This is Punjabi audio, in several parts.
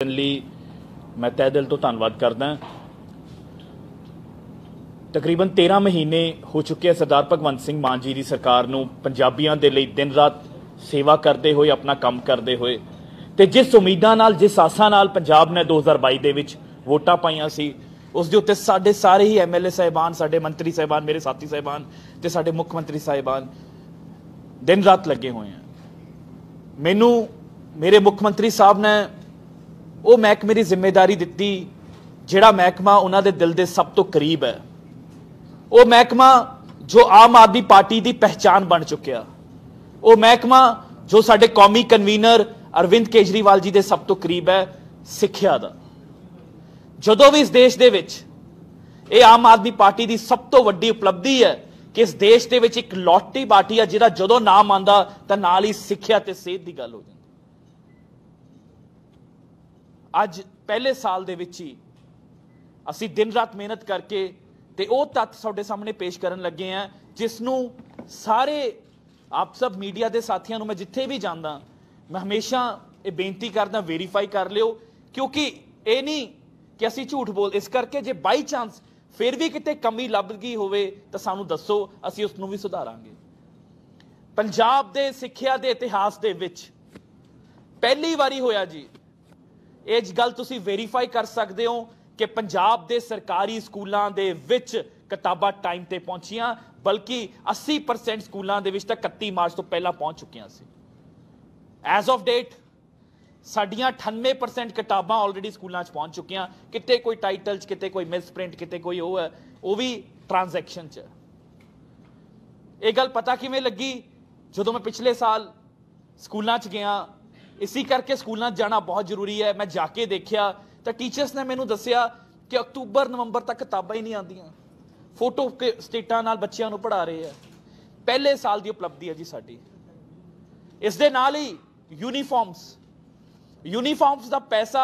ਕਰਨ ਲਈ ਮੈਂ ਤਹਿ ਦਿਲ ਤੋਂ ਧੰਨਵਾਦ ਕਰਦਾ ਤਕਰੀਬਨ 13 ਮਹੀਨੇ ਹੋ ਚੁੱਕੇ ਆ ਸਰਦਾਰ ਭਗਵੰਤ ਸਿੰਘ ਮਾਨ ਜੀ ਦੀ ਸਰਕਾਰ ਨੂੰ ਪੰਜਾਬੀਆਂ ਦੇ ਲਈ ਦਿਨ ਰਾਤ ਸੇਵਾ ਕਰਦੇ ਹੋਏ ਆਪਣਾ ਕੰਮ ਕਰਦੇ ਹੋਏ ਤੇ ਜਿਸ ਉਮੀਦਾਂ ਨਾਲ ਜਿਸ ਆਸਾਂ ਨਾਲ ਪੰਜਾਬ ਨੇ 2022 ਦੇ ਵਿੱਚ ਵੋਟਾਂ ਪਾਈਆਂ ਸੀ ਉਸ ਦੇ ਉੱਤੇ ਸਾਡੇ ਸਾਰੇ ਹੀ ਐਮਐਲਏ ਸਹਿਬਾਨ ਸਾਡੇ ਮੰਤਰੀ ਸਹਿਬਾਨ ਮੇਰੇ ਸਾਥੀ ਸਹਿਬਾਨ ਤੇ ਸਾਡੇ ਮੁੱਖ ਮੰਤਰੀ ਸਹਿਬਾਨ ਦਿਨ ਰਾਤ ਲੱਗੇ ਹੋਏ ਆ ਮੈਨੂੰ ਮੇਰੇ ਮੁੱਖ ਮੰਤਰੀ ਸਾਹਿਬ ਨੇ ਉਹ ਮਹਿਕਮੇ ਦੀ ਜ਼ਿੰਮੇਵਾਰੀ ਦਿੱਤੀ ਜਿਹੜਾ ਮਹਿਕਮਾ ਉਹਨਾਂ ਦੇ ਦਿਲ ਦੇ ਸਭ ਤੋਂ ਕਰੀਬ ਹੈ ਉਹ ਮਹਿਕਮਾ ਜੋ ਆਮ ਆਦਮੀ ਪਾਰਟੀ ਦੀ ਪਹਿਚਾਨ ਬਣ ਚੁੱਕਿਆ ਉਹ ਮਹਿਕਮਾ ਜੋ ਸਾਡੇ ਕੌਮੀ ਕਨਵੀਨਰ ਅਰਵਿੰਦ ਕੇਜਰੀਵਾਲ ਜੀ ਦੇ ਸਭ ਤੋਂ ਕਰੀਬ ਹੈ ਸਿੱਖਿਆ ਦਾ ਜਦੋਂ ਵੀ ਇਸ ਦੇਸ਼ ਦੇ ਵਿੱਚ ਇਹ ਆਮ ਆਦਮੀ ਪਾਰਟੀ ਦੀ ਸਭ ਤੋਂ ਵੱਡੀ ਉਪਲਬਧੀ ਹੈ ਕਿ ਇਸ ਦੇਸ਼ ਦੇ ਵਿੱਚ ਇੱਕ ਲੋਟੀ ਪਾਰਟੀ ਆ ਜਿਹਦਾ ਜਦੋਂ ਨਾਮ ਆਂਦਾ ਤਾਂ ਨਾਲ ਹੀ ਸਿੱਖਿਆ ਤੇ ਸਿਹਤ ਦੀ ਗੱਲ ਹੋ ਜਾਂਦੀ ਅੱਜ ਪਹਿਲੇ ਸਾਲ ਦੇ ਵਿੱਚ ਹੀ ਅਸੀਂ ਦਿਨ ਰਾਤ ਮਿਹਨਤ ਕਰਕੇ ਤੇ ਉਹ ਤੱਤ ਤੁਹਾਡੇ ਸਾਹਮਣੇ ਪੇਸ਼ ਕਰਨ ਲੱਗੇ ਆ ਜਿਸ ਨੂੰ ਸਾਰੇ ਆਪ ਸਭ ਮੀਡੀਆ ਦੇ ਸਾਥੀਆਂ ਨੂੰ ਮੈਂ ਜਿੱਥੇ ਵੀ ਜਾਂਦਾ ਮੈਂ ਹਮੇਸ਼ਾ ਇਹ ਬੇਨਤੀ ਕਰਦਾ ਵੈਰੀਫਾਈ ਕਰ ਲਿਓ ਕਿਉਂਕਿ ਇਹ ਨਹੀਂ ਕਿ ਅਸੀਂ ਝੂਠ ਬੋਲ ਇਸ ਕਰਕੇ ਜੇ ਬਾਈ ਚਾਂਸ ਫਿਰ ਵੀ ਕਿਤੇ ਕਮੀ ਲੱਭ ਗਈ ਹੋਵੇ ਤਾਂ ਸਾਨੂੰ ਦੱਸੋ ਅਸੀਂ ਉਸ ਨੂੰ ਵੀ ਸੁਧਾਰਾਂਗੇ ਪੰਜਾਬ ਦੇ ਸਿੱਖਿਆ ਦੇ ਇਤਿਹਾਸ ਦੇ ਵਿੱਚ ਪਹਿਲੀ ਵਾਰੀ ਹੋਇਆ ਜੀ ਇਹ ਗੱਲ ਤੁਸੀਂ ਵੈਰੀਫਾਈ ਕਰ ਸਕਦੇ ਹੋ ਕਿ ਪੰਜਾਬ ਦੇ ਸਰਕਾਰੀ ਸਕੂਲਾਂ ਦੇ ਵਿੱਚ ਕਿਤਾਬਾਂ ਟਾਈਮ ਤੇ ਪਹੁੰਚੀਆਂ ਬਲਕਿ 80% ਸਕੂਲਾਂ ਦੇ ਵਿੱਚ ਤਾਂ 31 ਮਾਰਚ ਤੋਂ ਪਹਿਲਾਂ ਪਹੁੰਚ ਚੁੱਕੀਆਂ ਸੀ ਐਜ਼ ਆਫ ਡੇਟ ਸਾਡੀਆਂ 98% ਕਿਤਾਬਾਂ ਆਲਰੇਡੀ ਸਕੂਲਾਂ 'ਚ ਪਹੁੰਚ ਚੁੱਕੀਆਂ ਕਿਤੇ ਕੋਈ ਟਾਈਟਲ 'ਚ ਕਿਤੇ ਕੋਈ ਮਿਸ ਪ੍ਰਿੰਟ ਕਿਤੇ ਕੋਈ ਉਹ ਹੈ ਉਹ ਵੀ ਟ੍ਰਾਂਜੈਕਸ਼ਨ 'ਚ ਇਹ ਗੱਲ ਪਤਾ ਕਿਵੇਂ ਲੱਗੀ ਜਦੋਂ ਮੈਂ ਪਿਛਲੇ ਸਾਲ ਸਕੂਲਾਂ 'ਚ ਗਿਆ ਇਸੇ ਕਰਕੇ ਸਕੂਲਾਂ ਜਾਣਾ ਬਹੁਤ ਜ਼ਰੂਰੀ ਹੈ ਮੈਂ ਜਾ ਕੇ ਦੇਖਿਆ ਤਾਂ ਟੀਚਰਸ ਨੇ ਮੈਨੂੰ ਦੱਸਿਆ ਕਿ ਅਕਤੂਬਰ ਨਵੰਬਰ ਤੱਕ ਕਿਤਾਬਾਂ ਹੀ ਨਹੀਂ ਆਉਂਦੀਆਂ ਫੋਟੋ ਸਟੇਟਾਂ ਨਾਲ ਬੱਚਿਆਂ ਨੂੰ ਪੜਾ ਰਹੇ ਆ ਪਹਿਲੇ ਸਾਲ ਦੀ ਉਪਲਬਧੀ ਹੈ ਜੀ ਸਾਡੀ ਇਸ ਦੇ ਨਾਲ ਹੀ ਯੂਨੀਫਾਰਮਸ ਯੂਨੀਫਾਰਮਸ ਦਾ ਪੈਸਾ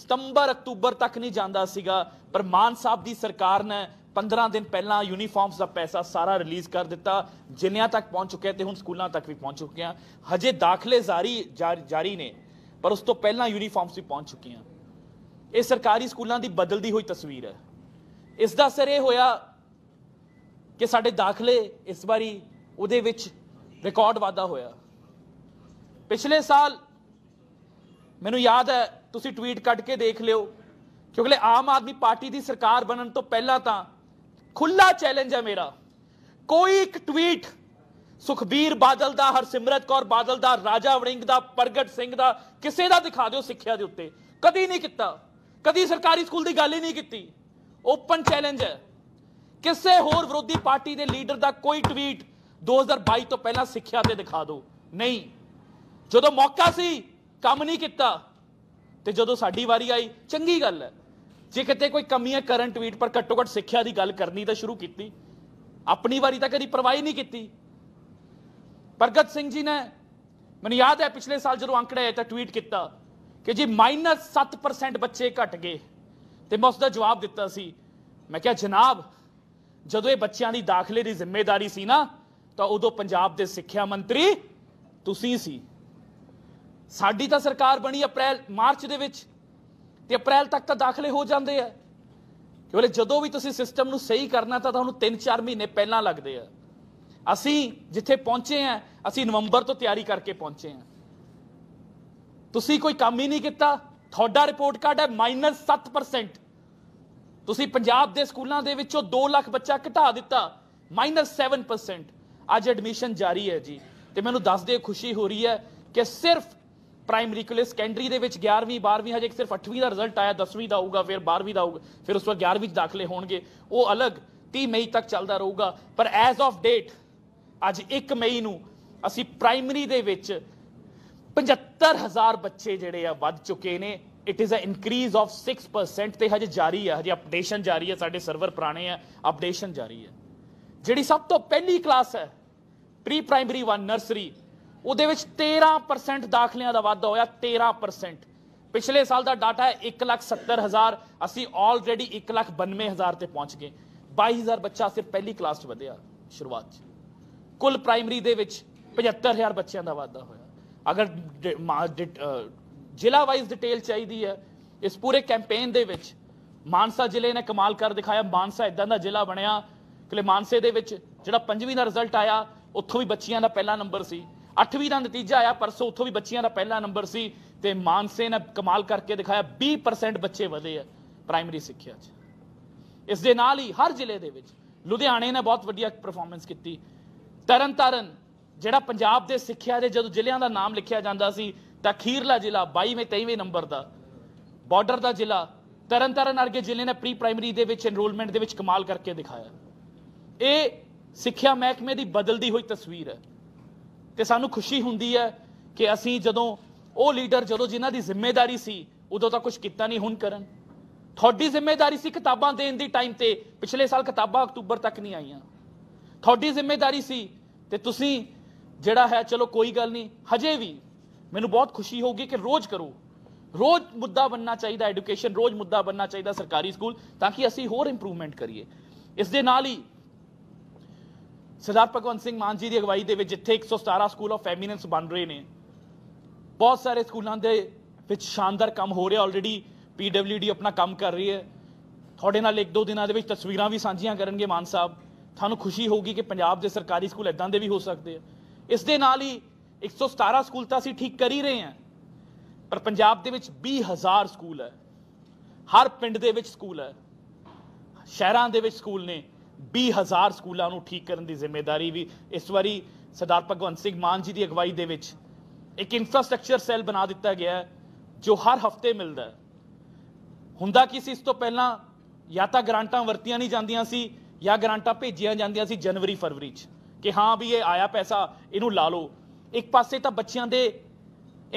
ਸਤੰਬਰ ਅਕਤੂਬਰ ਤੱਕ ਨਹੀਂ ਜਾਂਦਾ ਸੀਗਾ ਪਰ ਮਾਨ ਸਾਹਿਬ ਦੀ ਸਰਕਾਰ ਨੇ 15 ਦਿਨ ਪਹਿਲਾਂ ਯੂਨੀਫਾਰਮਸ ਦਾ ਪੈਸਾ ਸਾਰਾ ਰਿਲੀਜ਼ ਕਰ ਦਿੱਤਾ ਜਿੰਨਿਆਂ ਤੱਕ ਪਹੁੰਚ ਚੁੱਕਿਆ ਤੇ ਹੁਣ ਸਕੂਲਾਂ ਤੱਕ ਵੀ ਪਹੁੰਚ ਚੁੱਕਿਆ ਹਜੇ ਦਾਖਲੇ ਜਾਰੀ ਜਾਰੀ ਨੇ ਪਰ ਉਸ ਤੋਂ ਪਹਿਲਾਂ ਯੂਨੀਫਾਰਮਸ ਵੀ ਪਹੁੰਚ ਚੁੱਕੀਆਂ ਇਹ ਸਰਕਾਰੀ ਸਕੂਲਾਂ ਦੀ ਬਦਲਦੀ ਹੋਈ ਤਸਵੀਰ ਹੈ ਇਸ ਦਾ ਅਸਰ ਇਹ ਹੋਇਆ ਕਿ ਸਾਡੇ ਦਾਖਲੇ ਇਸ ਵਾਰੀ ਉਹਦੇ ਵਿੱਚ ਰਿਕਾਰਡ ਵਾਧਾ ਹੋਇਆ ਪਿਛਲੇ ਸਾਲ ਮੈਨੂੰ ਯਾਦ ਹੈ ਤੁਸੀਂ ਟਵੀਟ ਕੱਢ ਕੇ ਦੇਖ ਲਿਓ ਕਿਉਂਕਿ ਆਮ ਆਦਮੀ ਪਾਰਟੀ ਦੀ ਸਰਕਾਰ ਬਣਨ ਤੋਂ ਪਹਿਲਾਂ ਤਾਂ ਖੁੱਲਾ ਚੈਲੰਜ ਹੈ ਮੇਰਾ ਕੋਈ ਇੱਕ ਟਵੀਟ ਸੁਖਬੀਰ ਬਾਦਲ ਦਾ ਹਰਸਿਮਰਤ ਕੌਰ ਬਾਦਲ ਦਾ ਰਾਜਾ ਵੜਿੰਗ ਦਾ ਪ੍ਰਗਟ ਸਿੰਘ ਦਾ ਕਿਸੇ ਦਾ ਦਿਖਾ ਦਿਓ ਸਿੱਖਿਆ ਦੇ ਉੱਤੇ ਕਦੀ ਨਹੀਂ ਕੀਤਾ ਕਦੀ ਸਰਕਾਰੀ ਸਕੂਲ ਦੀ ਗੱਲ ਹੀ ਨਹੀਂ ਕੀਤੀ ਓਪਨ ਚੈਲੰਜ ਹੈ ਕਿਸੇ ਹੋਰ ਵਿਰੋਧੀ ਪਾਰਟੀ ਦੇ ਲੀਡਰ ਦਾ ਕੋਈ ਟਵੀਟ 2022 ਤੋਂ ਪਹਿਲਾਂ ਸਿੱਖਿਆ ਤੇ ਦਿਖਾ ਦਿਓ ਨਹੀਂ ਜਦੋਂ ਮੌਕਾ ਸੀ ਕੰਮ ਨਹੀਂ ਕੀਤਾ ਤੇ ਜਦੋਂ ਸਾਡੀ ਵਾਰੀ ਆਈ ਚੰਗੀ ਗੱਲ ਹੈ ਜੇ ਕਿਤੇ ਕੋਈ ਕਮੀ ਹੈ ਕਰੰਟ ਟਵੀਟ ਪਰ ਘੱਟੋ ਘੱਟ ਸਿੱਖਿਆ ਦੀ ਗੱਲ ਕਰਨੀ ਤਾਂ ਸ਼ੁਰੂ ਕੀਤੀ ਆਪਣੀ ਵਾਰੀ ਤਾਂ ਕਦੀ ਪਰਵਾਹੀ ਨਹੀਂ ਕੀਤੀ ਪ੍ਰਗਤ ਸਿੰਘ ਜੀ ਨੇ ਮੈਨੂੰ ਯਾਦ ਹੈ ਪਿਛਲੇ ਸਾਲ ਜਦੋਂ ਅੰਕੜਾ ਆਇਆ ਤਾਂ ਟਵੀਟ ਕੀਤਾ ਕਿ ਜੀ -7% ਬੱਚੇ ਘਟ ਗਏ ਤੇ ਮੈਂ ਉਸ ਦਾ ਜਵਾਬ ਦਿੱਤਾ ਸੀ ਮੈਂ ਕਿਹਾ ਜਨਾਬ ਜਦੋਂ ਇਹ ਬੱਚਿਆਂ ਦੀ ਦਾਖਲੇ ਦੀ ਜ਼ਿੰਮੇਵਾਰੀ ਸੀ ਨਾ ਤਾਂ ਉਦੋਂ ਪੰਜਾਬ ਦੇ ਸਿੱਖਿਆ ਮੰਤਰੀ ਤੁਸੀਂ ਸੀ ਸਾਡੀ ਤਾਂ ਸਰਕਾਰ ਬਣੀ ਅਪ੍ਰੈਲ ਮਾਰਚ ਦੇ ਵਿੱਚ ਤੇ ਅਪ੍ਰੈਲ ਤੱਕ ਤਾਂ ਦਾਖਲੇ ਹੋ ਜਾਂਦੇ ਆ ਕਿਉਂਕਿ ਜਦੋਂ ਵੀ ਤੁਸੀਂ ਸਿਸਟਮ ਨੂੰ ਸਹੀ ਕਰਨਾ ਤਾਂ ਤੁਹਾਨੂੰ 3-4 ਮਹੀਨੇ ਪਹਿਲਾਂ ਲੱਗਦੇ ਆ ਅਸੀਂ ਜਿੱਥੇ ਪਹੁੰਚੇ ਆ ਅਸੀਂ ਨਵੰਬਰ ਤੋਂ ਤਿਆਰੀ ਕਰਕੇ ਪਹੁੰਚੇ ਆ ਤੁਸੀਂ ਕੋਈ ਕੰਮ ਹੀ ਨਹੀਂ ਕੀਤਾ ਤੁਹਾਡਾ ਰਿਪੋਰਟ ਕਾਰਡ ਹੈ -7% ਤੁਸੀਂ ਪੰਜਾਬ ਦੇ ਸਕੂਲਾਂ ਦੇ ਵਿੱਚੋਂ 2 ਲੱਖ ਬੱਚਾ ਘਟਾ ਦਿੱਤਾ -7% ਅੱਜ ਐਡਮਿਸ਼ਨ ਜਾਰੀ ਹੈ ਜੀ ਤੇ ਮੈਨੂੰ ਦੱਸ ਦੇ ਖੁਸ਼ੀ ਹੋ ਰਹੀ ਹੈ ਕਿ ਸਿਰਫ ਪ੍ਰਾਇਮਰੀ ਕੋਲੇ ਸੈਕੰਡਰੀ ਦੇ ਵਿੱਚ 11ਵੀਂ 12ਵੀਂ ਹਜੇ ਸਿਰਫ 8ਵੀਂ ਦਾ ਰਿਜ਼ਲਟ ਆਇਆ 10ਵੀਂ ਦਾ ਆਊਗਾ ਫਿਰ 12ਵੀਂ ਦਾ ਆਊਗਾ ਫਿਰ ਉਸ ਤੋਂ 11ਵੀਂ ਚ ਦਾਖਲੇ ਹੋਣਗੇ ਉਹ ਅਲੱਗ 30 ਮਈ ਤੱਕ ਚੱਲਦਾ ਰਹੂਗਾ ਪਰ ਐਜ਼ ਆਫ ਡੇਟ ਅੱਜ 1 ਮਈ ਨੂੰ ਅਸੀਂ ਪ੍ਰਾਇਮਰੀ ਦੇ ਵਿੱਚ 75000 ਬੱਚੇ ਜਿਹੜੇ ਆ ਵੱਧ ਚੁੱਕੇ ਨੇ it is a increase of 6% ਤੇ ਹਜੇ ਜਾਰੀ ਹੈ ਹਜੇ ਅਪਡੇਸ਼ਨ ਜਾਰੀ ਹੈ ਸਾਡੇ ਸਰਵਰ ਪੁਰਾਣੇ ਆ ਅਪਡੇਸ਼ਨ ਜਾਰੀ ਹੈ ਜਿਹੜੀ ਸਭ ਤੋਂ ਪਹਿਲੀ ਕਲਾਸ ਹੈ ਪ੍ਰੀ ਪ੍ਰਾਇਮਰੀ 1 ਨਰਸਰੀ ਉਹਦੇ ਵਿੱਚ 13% ਦਾਖਲਿਆਂ ਦਾ ਵਾਧਾ ਹੋਇਆ 13% ਪਿਛਲੇ ਸਾਲ ਦਾ ਡਾਟਾ ਹੈ 170000 ਅਸੀਂ ਆਲਰੇਡੀ 192000 ਤੇ ਪਹੁੰਚ ਗਏ 22000 ਬੱਚਾ ਸਿਰ ਪਹਿਲੀ ਕਲਾਸ 'ਚ ਵਧਿਆ ਸ਼ੁਰੂਆਤ 'ਚ ਕੁੱਲ ਪ੍ਰਾਇਮਰੀ ਦੇ ਵਿੱਚ 75000 ਬੱਚਿਆਂ ਦਾ ਵਾਧਾ ਹੋਇਆ ਅਗਰ ਜ਼ਿਲ੍ਹਾ ਵਾਈਜ਼ ਡਿਟੇਲ ਚਾਹੀਦੀ ਹੈ ਇਸ ਪੂਰੇ ਕੈਂਪੇਨ ਦੇ ਵਿੱਚ ਮਾਨਸਾ ਜ਼ਿਲ੍ਹੇ ਨੇ ਕਮਾਲ ਕਰ ਦਿਖਾਇਆ ਮਾਨਸਾ ਇਦਾਂ ਦਾ ਜ਼ਿਲ੍ਹਾ ਬਣਿਆ ਕਿ ਮਾਨਸੇ ਦੇ ਵਿੱਚ ਜਿਹੜਾ ਪੰਜਵੀਂ ਦਾ ਰਿਜ਼ਲਟ ਆਇਆ ਉੱਥੋਂ ਵੀ ਬੱਚੀਆਂ ਦਾ ਪਹਿਲਾ ਨੰਬਰ ਸੀ 8ਵੀਂ ਦਾ ਨਤੀਜਾ ਆਇਆ ਪਰਸੋਂ ਉੱਥੋਂ ਵੀ ਬੱਚਿਆਂ ਦਾ ਪਹਿਲਾ ਨੰਬਰ ਸੀ ਤੇ ਮਾਨਸੇ ਨੇ ਕਮਾਲ ਕਰਕੇ ਦਿਖਾਇਆ 20% ਬੱਚੇ ਵਧੇ ਆ ਪ੍ਰਾਇਮਰੀ ਸਿੱਖਿਆ 'ਚ ਇਸ ਦੇ ਨਾਲ ਹੀ ਹਰ ਜ਼ਿਲ੍ਹੇ ਦੇ ਵਿੱਚ ਲੁਧਿਆਣੇ ਨੇ ਬਹੁਤ ਵਧੀਆ ਪਰਫਾਰਮੈਂਸ ਕੀਤੀ ਤਰਨਤਾਰਨ ਜਿਹੜਾ ਪੰਜਾਬ ਦੇ ਸਿੱਖਿਆ ਦੇ ਜਦੋਂ ਜ਼ਿਲ੍ਹਿਆਂ ਦਾ ਨਾਮ ਲਿਖਿਆ ਜਾਂਦਾ ਸੀ ਤਾਂ ਖੀਰਲਾ ਜ਼ਿਲ੍ਹਾ 22ਵੇਂ 23ਵੇਂ ਨੰਬਰ ਦਾ ਬਾਰਡਰ ਦਾ ਜ਼ਿਲ੍ਹਾ ਤਰਨਤਾਰਨ ਅਰਗੇ ਜ਼ਿਲ੍ਹੇ ਨੇ ਪ੍ਰੀ ਪ੍ਰਾਇਮਰੀ ਦੇ ਵਿੱਚ ਐਨਰੋਲਮੈਂਟ ਦੇ ਵਿੱਚ ਕਮਾਲ ਕਰਕੇ ਦਿਖਾਇਆ ਇਹ ਸਿੱਖਿਆ ਮਹਿਕਮੇ ਦੀ ਬਦਲਦੀ ਹੋਈ ਤਸਵੀਰ ਹੈ ਤੇ ਸਾਨੂੰ ਖੁਸ਼ੀ ਹੁੰਦੀ ਹੈ ਕਿ ਅਸੀਂ ਜਦੋਂ ਉਹ ਲੀਡਰ ਜਦੋਂ ਜਿਨ੍ਹਾਂ ਦੀ ਜ਼ਿੰਮੇਵਾਰੀ ਸੀ ਉਦੋਂ ਤਾਂ ਕੁਝ ਕੀਤਾ ਨਹੀਂ ਹੁਣ ਕਰਨ ਤੁਹਾਡੀ ਜ਼ਿੰਮੇਵਾਰੀ ਸੀ ਕਿਤਾਬਾਂ ਦੇਣ ਦੀ ਟਾਈਮ ਤੇ ਪਿਛਲੇ ਸਾਲ ਕਿਤਾਬਾਂ ਅਕਤੂਬਰ ਤੱਕ ਨਹੀਂ ਆਈਆਂ ਤੁਹਾਡੀ ਜ਼ਿੰਮੇਵਾਰੀ ਸੀ ਤੇ ਤੁਸੀਂ ਜਿਹੜਾ ਹੈ ਚਲੋ ਕੋਈ ਗੱਲ ਨਹੀਂ ਹਜੇ ਵੀ ਮੈਨੂੰ ਬਹੁਤ ਖੁਸ਼ੀ ਹੋਊਗੀ ਕਿ ਰੋਜ਼ ਕਰੋ ਰੋਜ਼ ਮੁੱਦਾ ਬੰਨਣਾ ਚਾਹੀਦਾ ਐਜੂਕੇਸ਼ਨ ਰੋਜ਼ ਮੁੱਦਾ ਬੰਨਣਾ ਚਾਹੀਦਾ ਸਰਕਾਰੀ ਸਕੂਲ ਤਾਂ ਕਿ ਅਸੀਂ ਹੋਰ ਇੰਪਰੂਵਮੈਂਟ ਕਰੀਏ ਇਸ ਦੇ ਨਾਲ ਹੀ ਸਰਦਾਰ ਭਗਵੰਤ ਸਿੰਘ ਮਾਨ ਜੀ ਦੀ ਅਗਵਾਈ ਦੇ ਵਿੱਚ ਜਿੱਥੇ 117 ਸਕੂਲ ਆਫ ਫੈਮਿਨੈਂਸ ਬਣ ਰਹੇ ਨੇ ਬਹੁਤ ਸਾਰੇ ਸਕੂਲਾਂ ਦੇ ਵਿੱਚ ਸ਼ਾਨਦਾਰ ਕੰਮ ਹੋ ਰਿਹਾ ਆਲਰੇਡੀ ਪੀਡਬਲਯੂਡੀ ਆਪਣਾ ਕੰਮ ਕਰ ਰਹੀ ਹੈ ਤੁਹਾਡੇ ਨਾਲ ਇੱਕ ਦੋ ਦਿਨਾਂ ਦੇ ਵਿੱਚ ਤਸਵੀਰਾਂ ਵੀ ਸਾਂਝੀਆਂ ਕਰਨਗੇ ਮਾਨ ਸਾਹਿਬ ਤੁਹਾਨੂੰ ਖੁਸ਼ੀ ਹੋਊਗੀ ਕਿ ਪੰਜਾਬ ਦੇ ਸਰਕਾਰੀ ਸਕੂਲ ਇਦਾਂ ਦੇ ਵੀ ਹੋ ਸਕਦੇ ਆ ਇਸ ਦੇ ਨਾਲ ਹੀ 117 ਸਕੂਲ ਤਾਂ ਅਸੀਂ ਠੀਕ ਕਰ ਹੀ ਰਹੇ ਹਾਂ ਪਰ ਪੰਜਾਬ ਦੇ ਵਿੱਚ 20000 ਸਕੂਲ ਹੈ ਹਰ ਪਿੰਡ ਦੇ ਵਿੱਚ ਸਕੂਲ ਹੈ ਸ਼ਹਿਰਾਂ ਦੇ ਵਿੱਚ ਸਕੂਲ ਨੇ 20000 ਸਕੂਲਾਂ ਨੂੰ ਠੀਕ ਕਰਨ ਦੀ ਜ਼ਿੰਮੇਵਾਰੀ ਵੀ ਇਸ ਵਾਰੀ ਸਰਦਾਰ ਭਗਵੰਤ ਸਿੰਘ ਮਾਨ ਜੀ ਦੀ ਅਗਵਾਈ ਦੇ ਵਿੱਚ ਇੱਕ ਇਨਫਰਾਸਟ੍ਰਕਚਰ ਸੈੱਲ ਬਣਾ ਦਿੱਤਾ ਗਿਆ ਹੈ ਜੋ ਹਰ ਹਫਤੇ ਮਿਲਦਾ ਹੈ ਹੁੰਦਾ ਕੀ ਸੀ ਇਸ ਤੋਂ ਪਹਿਲਾਂ ਜਾਂ ਤਾਂ ਗ੍ਰਾਂਟਾਂ ਵਰਤੀਆਂ ਨਹੀਂ ਜਾਂਦੀਆਂ ਸੀ ਜਾਂ ਗ੍ਰਾਂਟਾਂ ਭੇਜੀਆਂ ਜਾਂਦੀਆਂ ਸੀ ਜਨਵਰੀ ਫਰਵਰੀ 'ਚ ਕਿ ਹਾਂ ਵੀ ਇਹ ਆਇਆ ਪੈਸਾ ਇਹਨੂੰ ਲਾ ਲਓ ਇੱਕ ਪਾਸੇ ਤਾਂ ਬੱਚਿਆਂ ਦੇ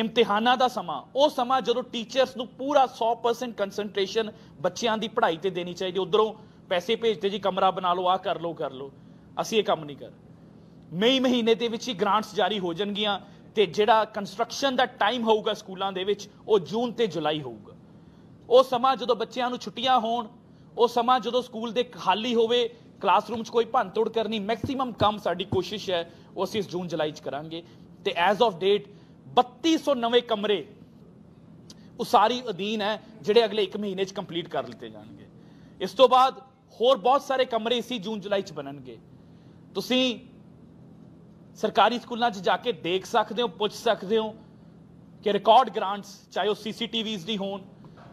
ਇਮਤਿਹਾਨਾਂ ਦਾ ਸਮਾਂ ਉਹ ਸਮਾਂ ਜਦੋਂ ਟੀਚਰਸ ਨੂੰ ਪੂਰਾ 100% ਕਨਸੈਂਟ੍ਰੇਸ਼ਨ ਬੱਚਿਆਂ ਦੀ ਪੜ੍ਹਾਈ ਤੇ ਦੇਣੀ ਚਾਹੀਦੀ ਉਧਰੋਂ ਪੈਸੇ ਭੇਜਦੇ ਜੀ ਕਮਰਾ ਬਣਾ ਲਓ ਆ ਕਰ ਲਓ ਕਰ ਲਓ ਅਸੀਂ ਇਹ ਕੰਮ ਨਹੀਂ ਕਰ ਮਈ ਮਹੀਨੇ ਦੇ ਵਿੱਚ ਹੀ ਗ੍ਰਾਂਟਸ ਜਾਰੀ ਹੋ ਜਾਣਗੀਆਂ ਤੇ ਜਿਹੜਾ ਕੰਸਟਰਕਸ਼ਨ ਦਾ ਟਾਈਮ ਹੋਊਗਾ ਸਕੂਲਾਂ ਦੇ ਵਿੱਚ ਉਹ ਜੂਨ ਤੇ ਜੁਲਾਈ ਹੋਊਗਾ ਉਹ ਸਮਾਂ ਜਦੋਂ ਬੱਚਿਆਂ ਨੂੰ ਛੁੱਟੀਆਂ ਹੋਣ ਉਹ ਸਮਾਂ ਜਦੋਂ ਸਕੂਲ ਦੇ ਖਾਲੀ ਹੋਵੇ ਕਲਾਸਰੂਮ 'ਚ ਕੋਈ ਤੋੜ ਕਰਨੀ ਮੈਕਸਿਮਮ ਕੰਮ ਸਾਡੀ ਕੋਸ਼ਿਸ਼ ਹੈ ਉਹ ਅਸੀਂ ਜੂਨ ਜੁਲਾਈ 'ਚ ਕਰਾਂਗੇ ਤੇ ਐਜ਼ ਆਫ ਡੇਟ 3200 ਨਵੇਂ ਕਮਰੇ ਉਸਾਰੀ ਅਧੀਨ ਹੈ ਜਿਹੜੇ ਅਗਲੇ 1 ਮਹੀਨੇ 'ਚ ਕੰਪਲੀਟ ਕਰ ਲਿਤੇ ਜਾਣਗੇ ਇਸ ਤੋਂ ਬਾਅਦ ਹੋਰ ਬਹੁਤ ਸਾਰੇ ਕਮਰੇ ਇਸੀ ਜੂਨ ਜੁਲਾਈ 'ਚ ਬਣਨਗੇ ਤੁਸੀਂ ਸਰਕਾਰੀ ਸਕੂਲਾਂ 'ਚ ਜਾ ਕੇ ਦੇਖ ਸਕਦੇ ਹੋ ਪੁੱਛ ਸਕਦੇ ਹੋ ਕਿ ਰਿਕਾਰਡ ਗ੍ਰਾਂਟਸ ਚਾਹੇ ਉਹ ਸੀਸੀਟੀਵੀਜ਼ ਦੀ ਹੋਣ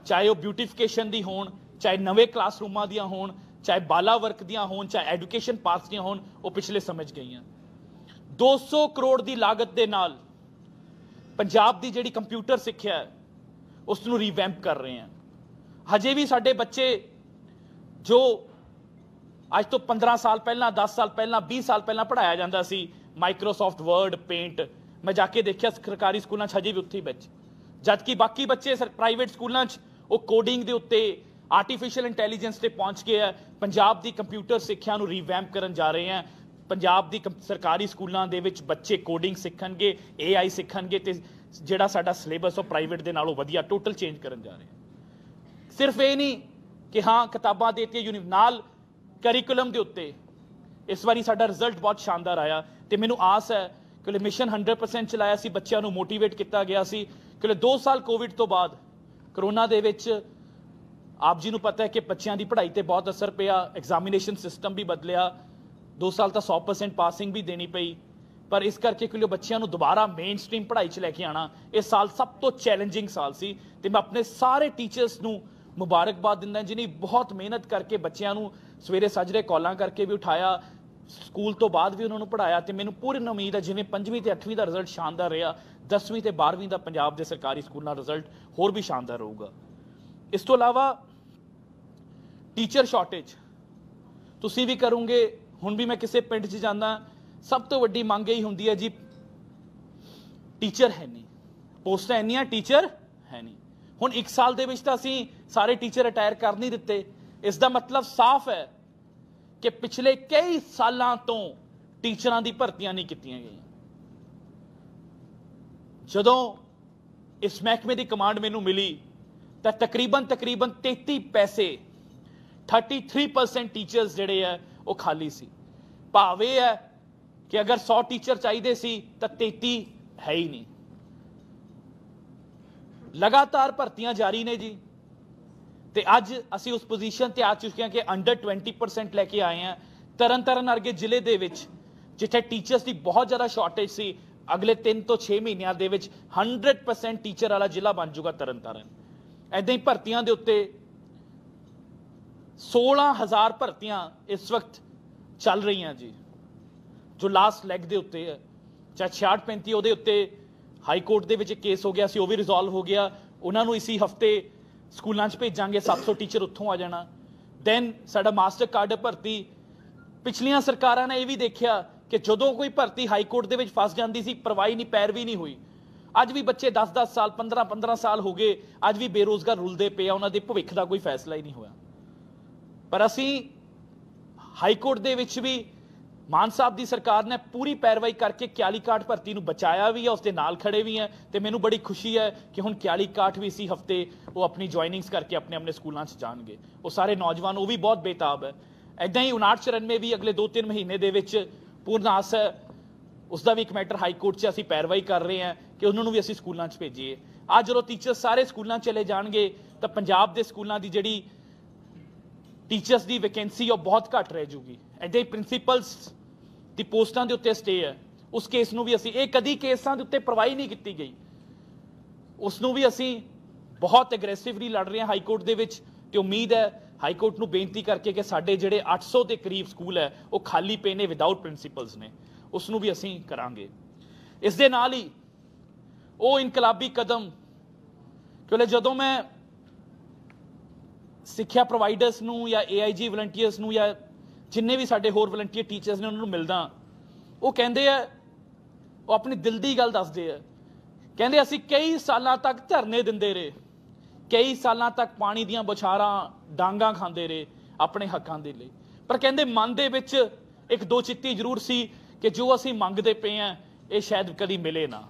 ਚਾਹੇ ਉਹ ਬਿਊਟੀਫਿਕੇਸ਼ਨ ਦੀ ਹੋਣ ਚਾਹੇ ਨਵੇਂ ਕਲਾਸਰੂਮਾਂ ਦੀਆਂ ਹੋਣ ਚਾਹੇ ਬਾਲਾ ਵਰਕ ਦੀਆਂ ਹੋਣ ਚਾਹੇ ਐਜੂਕੇਸ਼ਨ ਪਾਰਕਸ ਦੀਆਂ ਹੋਣ ਉਹ ਪਿਛਲੇ ਸਮਝ ਗਈਆਂ 200 ਕਰੋੜ ਦੀ ਲਾਗਤ ਦੇ ਨਾਲ ਪੰਜਾਬ ਦੀ ਜਿਹੜੀ ਕੰਪਿਊਟਰ ਸਿੱਖਿਆ ਉਸ ਨੂੰ ਰੀਵੈਂਪ ਕਰ ਰਹੇ ਹਾਂ ਹਜੇ ਵੀ ਸਾਡੇ ਬੱਚੇ ਜੋ ਅੱਜ ਤੋਂ 15 ਸਾਲ ਪਹਿਲਾਂ 10 ਸਾਲ ਪਹਿਲਾਂ 20 ਸਾਲ ਪਹਿਲਾਂ ਪੜਾਇਆ ਜਾਂਦਾ ਸੀ ਮਾਈਕਰੋਸਾਫਟ ਵਰਡ ਪੇਂਟ ਮੈਂ ਜਾ ਕੇ ਦੇਖਿਆ ਸਰਕਾਰੀ ਸਕੂਲਾਂ 'ਚ ਹਜੇ ਵੀ ਉੱਥੇ ਹੀ ਬੱਚੇ ਜਦ ਕਿ ਬਾਕੀ ਬੱਚੇ ਸਰ ਪ੍ਰਾਈਵੇਟ ਸਕੂਲਾਂ 'ਚ ਉਹ ਕੋਡਿੰਗ ਦੇ ਉੱਤੇ ਆਰਟੀਫੀਸ਼ੀਅਲ ਇੰਟੈਲੀਜੈਂਸ ਤੇ ਪਹੁੰਚ ਗਏ ਆ ਪੰਜਾਬ ਦੀ ਕੰਪਿਊਟਰ ਸਿੱਖਿਆ ਨੂੰ ਰੀਵੈਂਪ ਕਰਨ ਜਾ ਰਹੇ ਆ ਪੰਜਾਬ ਦੀ ਸਰਕਾਰੀ ਸਕੂਲਾਂ ਦੇ ਵਿੱਚ ਬੱਚੇ ਕੋਡਿੰਗ ਸਿੱਖਣਗੇ AI ਸਿੱਖਣਗੇ ਤੇ ਜਿਹੜਾ ਸਾਡਾ ਸਿਲੇਬਸ ਉਹ ਪ੍ਰਾਈਵੇਟ ਦੇ ਨਾਲੋਂ ਵਧੀਆ ਟੋਟਲ ਚੇਂਜ ਕਰਨ ਜਾ ਰਹੇ ਆ ਸਿਰਫ ਇਹ ਨਹੀਂ ਕਿ ਹਾਂ ਕਿਤਾਬਾਂ ਦੇਤੀਆਂ ਯੂਨੀ ਨਾਲ ਕਰਿਕੂਲਮ ਦੇ ਉੱਤੇ ਇਸ ਵਾਰੀ ਸਾਡਾ ਰਿਜ਼ਲਟ ਬਹੁਤ ਸ਼ਾਨਦਾਰ ਆਇਆ ਤੇ ਮੈਨੂੰ ਆਸ ਹੈ ਕਿ ਮਿਸ਼ਨ 100% ਚਲਾਇਆ ਸੀ ਬੱਚਿਆਂ ਨੂੰ ਮੋਟੀਵੇਟ ਕੀਤਾ ਗਿਆ ਸੀ ਕਿ 2 ਸਾਲ ਕੋਵਿਡ ਤੋਂ ਬਾਅਦ ਕਰੋਨਾ ਦੇ ਵਿੱਚ ਆਪ ਜੀ ਨੂੰ ਪਤਾ ਹੈ ਕਿ ਬੱਚਿਆਂ ਦੀ ਪੜ੍ਹਾਈ ਤੇ ਬਹੁਤ ਅਸਰ ਪਿਆ ਐਗਜ਼ਾਮੀਨੇਸ਼ਨ ਸਿਸਟਮ ਵੀ ਬਦਲਿਆ 2 ਸਾਲ ਤਾਂ 100% ਪਾਸਿੰਗ ਵੀ ਦੇਣੀ ਪਈ ਪਰ ਇਸ ਕਰਕੇ ਕਿ ਬੱਚਿਆਂ ਨੂੰ ਦੁਬਾਰਾ ਮੇਨ ਸਟ੍ਰੀਮ ਪੜ੍ਹਾਈ 'ਚ ਲੈ ਕੇ ਆਣਾ ਇਹ ਸਾਲ ਸਭ ਤੋਂ ਚੈਲੰਜਿੰਗ ਸਾਲ ਸੀ ਤੇ ਮੈਂ ਆਪਣੇ ਸਾਰੇ ਟੀਚਰਸ ਨੂੰ ਮੁਬਾਰਕਬਾਦ ਦਿੰਦਾ ਜਿਨ੍ਹਾਂ ਨੇ ਬਹੁਤ ਮਿਹਨਤ ਕਰਕੇ ਬੱਚਿਆਂ ਨੂੰ ਸਵੇਰੇ ਸਾਜਰੇ ਕਾਲਾਂ ਕਰਕੇ ਵੀ ਉਠਾਇਆ ਸਕੂਲ ਤੋਂ ਬਾਅਦ ਵੀ ਉਹਨਾਂ ਨੂੰ ਪੜਾਇਆ ਤੇ ਮੈਨੂੰ ਪੂਰੀ ਉਮੀਦ ਹੈ ਜਿਵੇਂ 5ਵੀਂ ਤੇ 8ਵੀਂ ਦਾ ਰਿਜ਼ਲਟ ਸ਼ਾਨਦਾਰ ਰਿਹਾ 10ਵੀਂ ਤੇ 12ਵੀਂ ਦਾ ਪੰਜਾਬ ਦੇ ਸਰਕਾਰੀ ਸਕੂਲਾਂ ਦਾ ਰਿਜ਼ਲਟ ਹੋਰ ਵੀ ਸ਼ਾਨਦਾਰ ਹੋਊਗਾ ਇਸ ਤੋਂ ਇਲਾਵਾ ਟੀਚਰ ਸ਼ਾਰਟੇਜ ਤੁਸੀਂ ਵੀ ਕਰੋਗੇ ਹੁਣ ਵੀ ਮੈਂ ਕਿਸੇ ਪਿੰਡ 'ਚ ਜਾਂਦਾ ਸਭ ਤੋਂ ਵੱਡੀ ਮੰਗ ਇਹ ਹੁੰਦੀ ਹੈ ਜੀ ਟੀਚਰ ਹੈ ਨਹੀਂ ਪੋਸਟਾਂ ਇੰਨੀਆਂ ਟੀਚਰ ਹੈ ਨਹੀਂ ਹੁਣ 1 ਸਾਲ ਦੇ ਵਿੱਚ ਤਾਂ ਅਸੀਂ ਸਾਰੇ ਟੀਚਰ ਰਿਟਾਇਰ ਕਰ ਨਹੀਂ ਦਿੱਤੇ ਇਸ ਦਾ ਮਤਲਬ ਸਾਫ਼ ਹੈ ਕਿ ਪਿਛਲੇ ਕਈ ਸਾਲਾਂ ਤੋਂ ਟੀਚਰਾਂ ਦੀ ਭਰਤੀਆਂ ਨਹੀਂ ਕੀਤੀਆਂ ਗਈਆਂ ਜਦੋਂ ਇਸ ਮਹਿਕਮੇ ਦੀ ਕਮਾਂਡ ਮੈਨੂੰ ਮਿਲੀ ਤਾਂ ਤਕਰੀਬਨ ਤਕਰੀਬਨ 33 ਪੈਸੇ 33% ਟੀਚਰਸ ਜਿਹੜੇ ਆ ਉਹ ਖਾਲੀ ਸੀ ਭਾਵੇਂ ਹੈ ਕਿ ਅਗਰ 100 ਟੀਚਰ ਚਾਹੀਦੇ ਸੀ ਤਾਂ 33 ਹੈ ਹੀ ਨਹੀਂ ਲਗਾਤਾਰ ਭਰਤੀਆਂ ਜਾਰੀ ਨੇ ਜੀ ਤੇ ਅੱਜ ਅਸੀਂ ਉਸ ਪੋਜੀਸ਼ਨ ਤੇ ਆ ਚੁੱਕੇ ਹਾਂ ਕਿ ਅੰਡਰ 20% ਲੈ ਕੇ ਆਏ ਹਾਂ ਤਰਨਤਾਰਨ ਅਰਗੇ ਜ਼ਿਲ੍ਹੇ ਦੇ ਵਿੱਚ ਜਿੱਥੇ ਟੀਚਰਸ ਦੀ ਬਹੁਤ ਜ਼ਿਆਦਾ ਸ਼ਾਰਟੇਜ ਸੀ ਅਗਲੇ 3 ਤੋਂ 6 ਮਹੀਨਿਆਂ ਦੇ ਵਿੱਚ 100% ਟੀਚਰ ਵਾਲਾ ਜ਼ਿਲ੍ਹਾ ਬਣ ਜਾਊਗਾ ਤਰਨਤਾਰਨ ਐਦਾਂ ਹੀ ਭਰਤੀਆਂ ਦੇ ਉੱਤੇ 16000 ਭਰਤੀਆਂ ਇਸ ਵਕਤ ਚੱਲ ਰਹੀਆਂ ਜੀ ਜੋ ਲਾਸਟ ਲੈਗ ਦੇ ਉੱਤੇ ਹੈ ਚਾਹੇ 66 ਉਹਦੇ ਉੱਤੇ ਹਾਈ ਕੋਰਟ ਦੇ ਵਿੱਚ ਕੇਸ ਹੋ ਗਿਆ ਸੀ ਉਹ ਵੀ ਰਿਜ਼ੋਲਵ ਹੋ ਗਿਆ ਉਹਨਾਂ ਨੂੰ ਇਸੇ ਹਫਤੇ ਸਕੂਲਾਂ 'ਚ ਭੇਜਾਂਗੇ 700 ਟੀਚਰ ਉੱਥੋਂ ਆ ਜਾਣਾ ਦੈਨ ਸਾਡਾ ਮਾਸਟਰ ਕਾਰਡ ਭਰਤੀ ਪਿਛਲੀਆਂ ਸਰਕਾਰਾਂ ਨੇ ਇਹ ਵੀ ਦੇਖਿਆ ਕਿ ਜਦੋਂ ਕੋਈ ਭਰਤੀ ਹਾਈ ਕੋਰਟ ਦੇ ਵਿੱਚ ਫਸ ਜਾਂਦੀ ਸੀ ਪਰਵਾਹੀ ਨਹੀਂ ਪੈਰ ਵੀ ਨਹੀਂ ਹੋਈ ਅੱਜ ਵੀ ਬੱਚੇ 10-10 ਸਾਲ 15-15 ਸਾਲ ਹੋ ਗਏ ਅੱਜ ਵੀ ਬੇਰੋਜ਼ਗਾਰ ਰੁਲਦੇ ਪਏ ਆ ਉਹਨਾਂ ਦੇ ਭਵਿੱਖ ਦਾ ਕੋਈ ਫੈਸਲਾ ਹੀ ਨਹੀਂ ਹੋਇਆ ਪਰ ਅਸੀਂ ਹਾਈ ਕੋਰਟ ਦੇ ਵਿੱਚ ਵੀ ਮਾਨ ਸਾਹਿਬ ਦੀ ਸਰਕਾਰ ਨੇ ਪੂਰੀ ਪੈਰਵਾਈ ਕਰਕੇ 41 ਕਾਟ ਭਰਤੀ ਨੂੰ ਬਚਾਇਆ ਵੀ ਹੈ ਉਸ ਦੇ ਨਾਲ ਖੜੇ ਵੀ ਹੈ ਤੇ ਮੈਨੂੰ ਬੜੀ ਖੁਸ਼ੀ ਹੈ ਕਿ ਹੁਣ 41 ਕਾਟ ਵੀ ਇਸੇ ਹਫਤੇ ਉਹ ਆਪਣੀ ਜੁਆਇਨਿੰਗਸ ਕਰਕੇ ਆਪਣੇ ਆਪਣੇ ਸਕੂਲਾਂ 'ਚ ਜਾਣਗੇ ਉਹ ਸਾਰੇ ਨੌਜਵਾਨ ਉਹ ਵੀ ਬਹੁਤ ਬੇਤਾਬ ਹੈ ਐਦਾਂ ਹੀ 59 ਵੀ ਅਗਲੇ 2-3 ਮਹੀਨੇ ਦੇ ਵਿੱਚ ਪੂਰਨਾਸ ਉਸ ਦਾ ਵੀ ਇੱਕ ਮੈਟਰ ਹਾਈ ਕੋਰਟ 'ਚ ਅਸੀਂ ਪੈਰਵਾਈ ਕਰ ਰਹੇ ਹਾਂ ਕਿ ਉਹਨਾਂ ਨੂੰ ਵੀ ਅਸੀਂ ਸਕੂਲਾਂ 'ਚ ਭੇਜੀਏ ਅੱਜ ਜਦੋਂ ਟੀਚਰ ਸਾਰੇ ਸਕੂਲਾਂ ਚਲੇ ਜਾਣਗੇ ਤਾਂ ਪੰਜਾਬ ਦੇ ਸਕੂਲਾਂ ਦੀ ਜਿਹੜੀ ਟੀਚਰਸ ਦੀ ਵੈਕੈਂਸੀ ਉਹ ਬਹੁਤ ਘੱਟ ਰਹਿ ਜੂਗੀ ਐਡੇ ਪ੍ਰਿੰਸੀਪਲਸ ਦੀ ਪੋਸਟਾਂ ਦੇ ਉੱਤੇ ਸਟੇ ਹੈ ਉਸ ਕੇਸ ਨੂੰ ਵੀ ਅਸੀਂ ਇਹ ਕਦੀ ਕੇਸਾਂ ਦੇ ਉੱਤੇ ਪਰਵਾਹੀ ਨਹੀਂ ਕੀਤੀ ਗਈ ਉਸ ਨੂੰ ਵੀ ਅਸੀਂ ਬਹੁਤ ਐਗਰੈਸਿਵਲੀ ਲੜ ਰਹੇ ਹਾਂ ਹਾਈ ਕੋਰਟ ਦੇ ਵਿੱਚ ਤੇ ਉਮੀਦ ਹੈ ਹਾਈ ਕੋਰਟ ਨੂੰ ਬੇਨਤੀ ਕਰਕੇ ਕਿ ਸਾਡੇ ਜਿਹੜੇ 800 ਦੇ ਕਰੀਬ ਸਕੂਲ ਹੈ ਉਹ ਖਾਲੀ ਪਏ ਨੇ ਵਿਦਆਊਟ ਪ੍ਰਿੰਸੀਪਲਸ ਨੇ ਉਸ ਨੂੰ ਵੀ ਅਸੀਂ ਕਰਾਂਗੇ ਇਸ ਦੇ ਨਾਲ ਹੀ ਉਹ ਇਨਕਲਾਬੀ ਕਦਮ ਕਿਉਂਕਿ ਜਦੋਂ ਮੈਂ ਸਿੱਖਿਆ ਪ੍ਰੋਵਾਈਡਰਸ ਨੂੰ ਜਾਂ ਏਆਈਜੀ ਵਲੰਟੀਅਰਸ ਨੂੰ ਜਾਂ ਜਿੰਨੇ ਵੀ ਸਾਡੇ ਹੋਰ ਵਲੰਟੀਅਰ ਟੀਚਰਸ ਨੇ ਉਹਨਾਂ ਨੂੰ ਮਿਲਦਾ ਉਹ ਕਹਿੰਦੇ ਆ ਉਹ ਆਪਣੀ ਦਿਲ ਦੀ ਗੱਲ ਦੱਸਦੇ ਆ ਕਹਿੰਦੇ ਅਸੀਂ ਕਈ ਸਾਲਾਂ ਤੱਕ ਧਰਨੇ ਦਿੰਦੇ ਰਹੇ ਕਈ ਸਾਲਾਂ ਤੱਕ ਪਾਣੀ ਦੀਆਂ ਬੁਛਾਰਾਂ ਡਾਂਗਾ ਖਾਂਦੇ ਰਹੇ ਆਪਣੇ ਹੱਕਾਂ ਦੇ ਲਈ ਪਰ ਕਹਿੰਦੇ ਮਨ ਦੇ ਵਿੱਚ ਇੱਕ ਦੋ ਚਿੱਤੀ ਜ਼ਰੂਰ ਸੀ ਕਿ ਜੋ ਅਸੀਂ ਮੰਗਦੇ ਪਏ ਆ ਇਹ ਸ਼ਾਇਦ ਕਦੀ ਮਿਲੇ ਨਾ